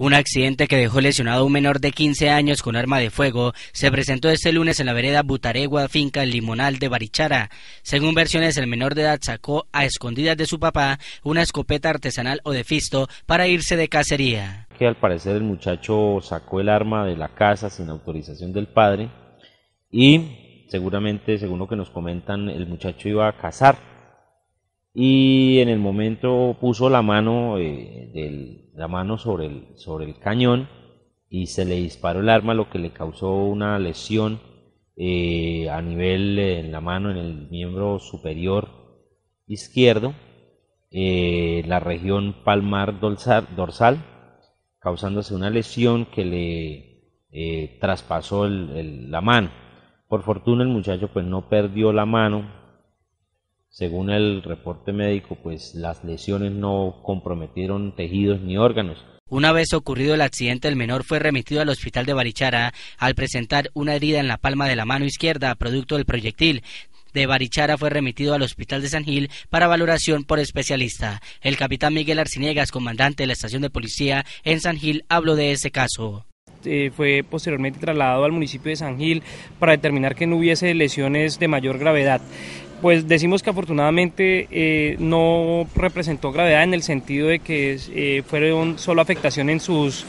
Un accidente que dejó lesionado a un menor de 15 años con arma de fuego se presentó este lunes en la vereda Butaregua, finca Limonal de Barichara. Según versiones, el menor de edad sacó a escondidas de su papá una escopeta artesanal o de fisto para irse de cacería. Que al parecer el muchacho sacó el arma de la casa sin autorización del padre y seguramente, según lo que nos comentan, el muchacho iba a cazar y en el momento puso la mano, eh, la mano sobre, el, sobre el cañón y se le disparó el arma, lo que le causó una lesión eh, a nivel eh, en la mano, en el miembro superior izquierdo, la región palmar dorsal, causándose una lesión que le traspasó la mano. Por fortuna el muchacho pues no perdió la mano, según el reporte médico, pues las lesiones no comprometieron tejidos ni órganos. Una vez ocurrido el accidente, el menor fue remitido al hospital de Barichara al presentar una herida en la palma de la mano izquierda, producto del proyectil. De Barichara fue remitido al hospital de San Gil para valoración por especialista. El capitán Miguel Arciniegas, comandante de la estación de policía en San Gil, habló de ese caso. Eh, fue posteriormente trasladado al municipio de San Gil para determinar que no hubiese lesiones de mayor gravedad pues decimos que afortunadamente eh, no representó gravedad en el sentido de que fue eh, fueron solo afectación en sus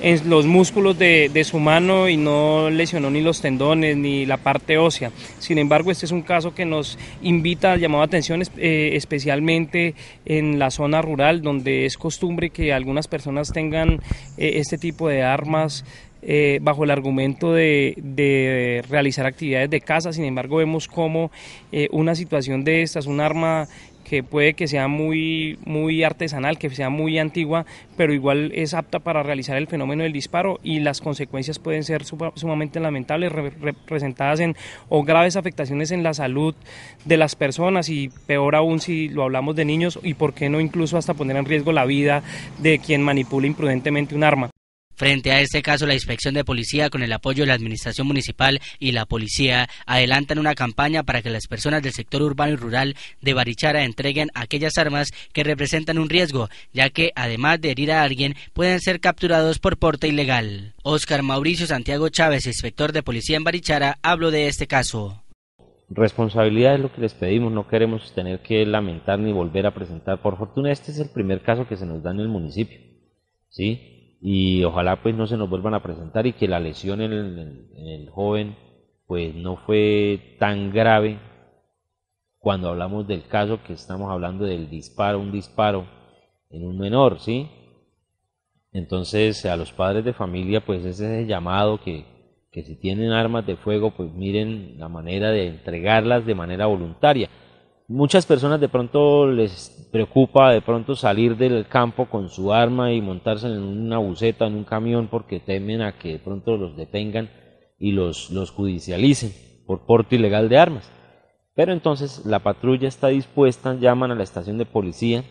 en los músculos de, su mano y no lesionó ni los tendones ni la parte ósea. Sin embargo, este es un caso que nos invita al llamado la atención, eh, especialmente en la zona rural, donde es costumbre que algunas personas tengan este tipo de armas eh, bajo el argumento de, realizar actividades de caza. Sin embargo, vemos como eh, una situación de estas, un arma que puede que sea muy, muy artesanal, que sea muy antigua, pero igual es apta para realizar el fenómeno del disparo y las consecuencias pueden ser sumamente lamentables, representadas en o graves afectaciones en la salud de las personas y peor aún si lo hablamos de niños y por qué no incluso hasta poner en riesgo la vida de quien manipula imprudentemente un arma. Frente a este caso, la Inspección de Policía, con el apoyo de la Administración Municipal y la Policía, adelantan una campaña para que las personas del sector urbano y rural de Barichara entreguen aquellas armas que representan un riesgo, ya que, además de herir a alguien, pueden ser capturados por porte ilegal. Oscar Mauricio Santiago Chávez, inspector de Policía en Barichara, habló de este caso. Responsabilidad es lo que les pedimos, no queremos tener que lamentar ni volver a presentar. Por fortuna, este es el primer caso que se nos da en el municipio. ¿Sí? y ojalá pues no se nos vuelvan a presentar y que la lesión en el, joven pues no fue tan grave cuando hablamos del caso que estamos hablando del disparo, un disparo en un menor, ¿sí? Entonces a los padres de familia pues ese es el llamado que, que si tienen armas de fuego pues miren la manera de entregarlas de manera voluntaria. Muchas personas de pronto les preocupa de pronto salir del campo con su arma y montarse en una buceta, en un camión, porque temen a que de pronto los detengan y los, los judicialicen por porte ilegal de armas. Pero entonces la patrulla está dispuesta, llaman a la estación de policía,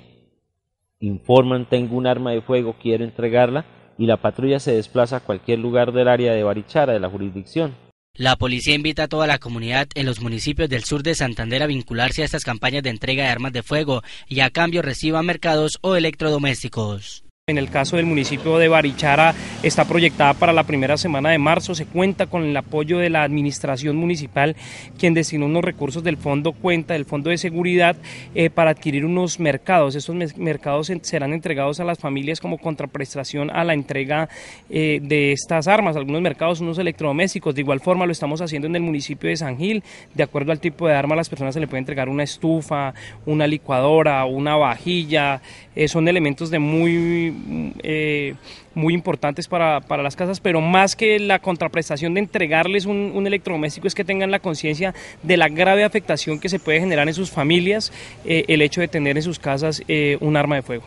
informan, tengo un arma de fuego, quiero entregarla, y la patrulla se desplaza a cualquier lugar del área de Barichara, de la jurisdicción, la policía invita a toda la comunidad en los municipios del sur de Santander a vincularse a estas campañas de entrega de armas de fuego y a cambio reciba mercados o electrodomésticos. En el caso del municipio de Barichara está proyectada para la primera semana de marzo. Se cuenta con el apoyo de la administración municipal, quien destinó unos recursos del fondo cuenta, del fondo de seguridad, eh, para adquirir unos mercados. Estos mercados serán entregados a las familias como contraprestación a la entrega eh, de estas armas. Algunos mercados, unos electrodomésticos. De igual forma lo estamos haciendo en el municipio de San Gil. De acuerdo al tipo de arma, a las personas se le puede entregar una estufa, una licuadora, una vajilla. Eh, son elementos de muy Mm, eh, muy, importantes para, para, las casas, pero más que la contraprestación de entregarles un, electrodoméstico es que tengan la conciencia de la grave afectación que se puede generar en sus familias eh, el hecho de tener en sus casas eh, un arma de fuego.